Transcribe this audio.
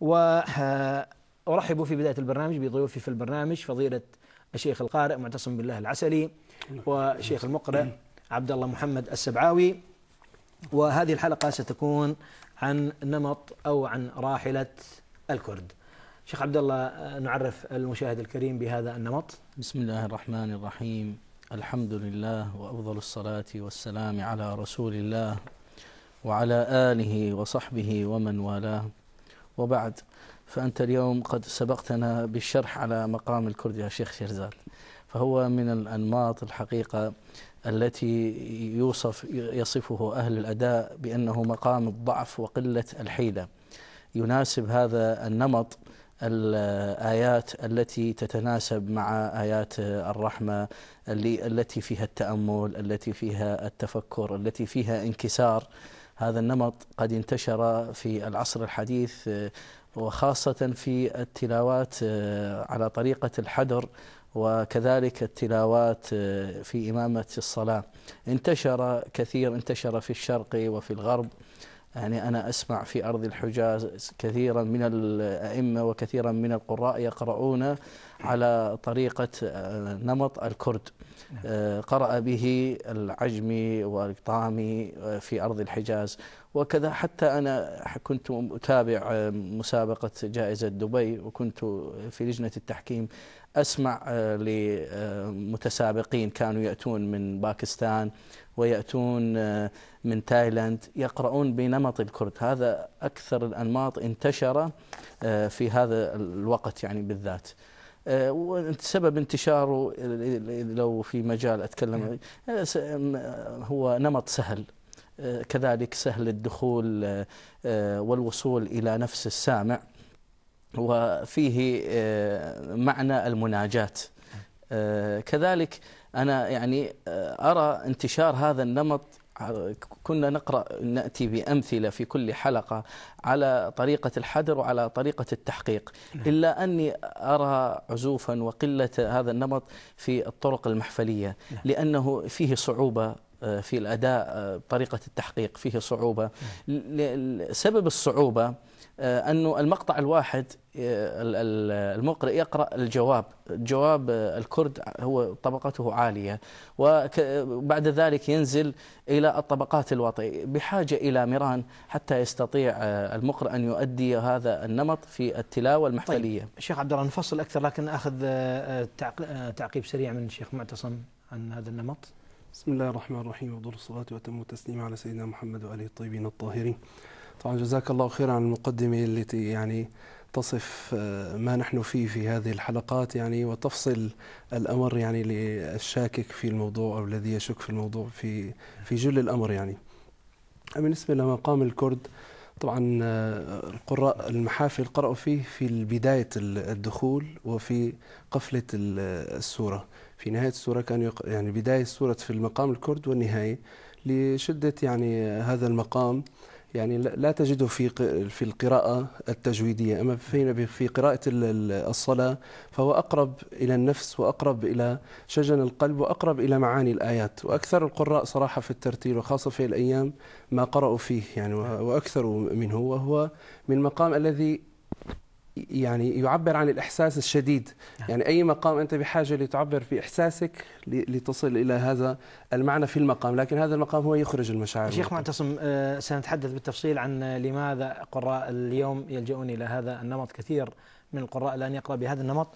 و آه، أرحب في بداية البرنامج بضيوفي في البرنامج فضيلة الشيخ القارئ معتصم بالله العسلي وشيخ المقرئ عبد الله محمد السبعاوي وهذه الحلقة ستكون عن نمط أو عن راحلة الكرد شيخ عبد الله آه، نعرف المشاهد الكريم بهذا النمط بسم الله الرحمن الرحيم الحمد لله وأفضل الصلاة والسلام على رسول الله وعلى آله وصحبه ومن والاه وبعد فأنت اليوم قد سبقتنا بالشرح على مقام الكردي يا شيخ شيرزاد فهو من الأنماط الحقيقة التي يوصف يصفه أهل الأداء بأنه مقام الضعف وقلة الحيلة يناسب هذا النمط الآيات التي تتناسب مع آيات الرحمة التي فيها التأمل التي فيها التفكر التي فيها انكسار هذا النمط قد انتشر في العصر الحديث آه، وخاصة في التلاوات آه، على طريقة الحدر وكذلك التلاوات آه، في إمامة الصلاة انتشر كثير انتشر في الشرق وفي الغرب يعني أنا أسمع في أرض الحجاز كثيرا من الأئمة وكثيرا من القراء يقرؤون على طريقة آه، نمط الكرد نعم. آه، قرأ به العجمي والقطامي آه، في أرض الحجاز وكذا حتى أنا كنت أتابع مسابقة جائزة دبي وكنت في لجنة التحكيم أسمع لمتسابقين كانوا يأتون من باكستان ويأتون من تايلاند يقرؤون بنمط الكرد هذا أكثر الأنماط انتشر في هذا الوقت يعني بالذات آه، وسبب انتشاره لو في مجال أتكلم نعم. هو نمط سهل آه، كذلك سهل الدخول آه، والوصول إلى نفس السامع وفيه معنى المناجاة نعم. كذلك أنا يعني أرى انتشار هذا النمط كنا نقرأ نأتي بأمثلة في كل حلقة على طريقة الحذر وعلى طريقة التحقيق نعم. إلا أني أرى عزوفا وقلة هذا النمط في الطرق المحفلية نعم. لأنه فيه صعوبة في الأداء آه، طريقة التحقيق فيه صعوبة سبب الصعوبة آه، أنه المقطع الواحد آه، المقرئ يقرأ الجواب جواب الكرد هو طبقته عالية وبعد ذلك ينزل إلى الطبقات الوطنية بحاجة إلى مران حتى يستطيع المقرئ أن يؤدي هذا النمط في التلاوة المحفلية طيب. شيخ عبد الله نفصل أكثر لكن أخذ تعقيب سريع من الشيخ معتصم عن هذا النمط بسم الله الرحمن الرحيم وضر الصلاه واتم التسليم على سيدنا محمد واله الطيبين الطاهرين. طبعا جزاك الله خيرا عن المقدمه التي يعني تصف ما نحن فيه في هذه الحلقات يعني وتفصل الامر يعني للشاكك في الموضوع او الذي يشك في الموضوع في في جل الامر يعني. بالنسبه لمقام الكرد طبعا آه، القراء المحافل قرأوا فيه في بداية الدخول وفي قفلة السورة في نهاية السورة كان يق... يعني بداية السورة في المقام الكرد والنهاية لشدة يعني هذا المقام يعني لا تجده في في القراءة التجويدية أما في قراءة الصلاة فهو أقرب إلى النفس وأقرب إلى شجن القلب وأقرب إلى معاني الآيات وأكثر القراء صراحة في الترتيل وخاصة في الأيام ما قرأوا فيه يعني وأكثر منه وهو من مقام الذي يعني يعبر عن الإحساس الشديد نعم. يعني أي مقام أنت بحاجة لتعبر في إحساسك لتصل إلى هذا المعنى في المقام لكن هذا المقام هو يخرج المشاعر شيخ معتصم آه، سنتحدث بالتفصيل عن لماذا قراء اليوم يلجؤون إلى هذا النمط كثير من القراء الآن يقرأ بهذا النمط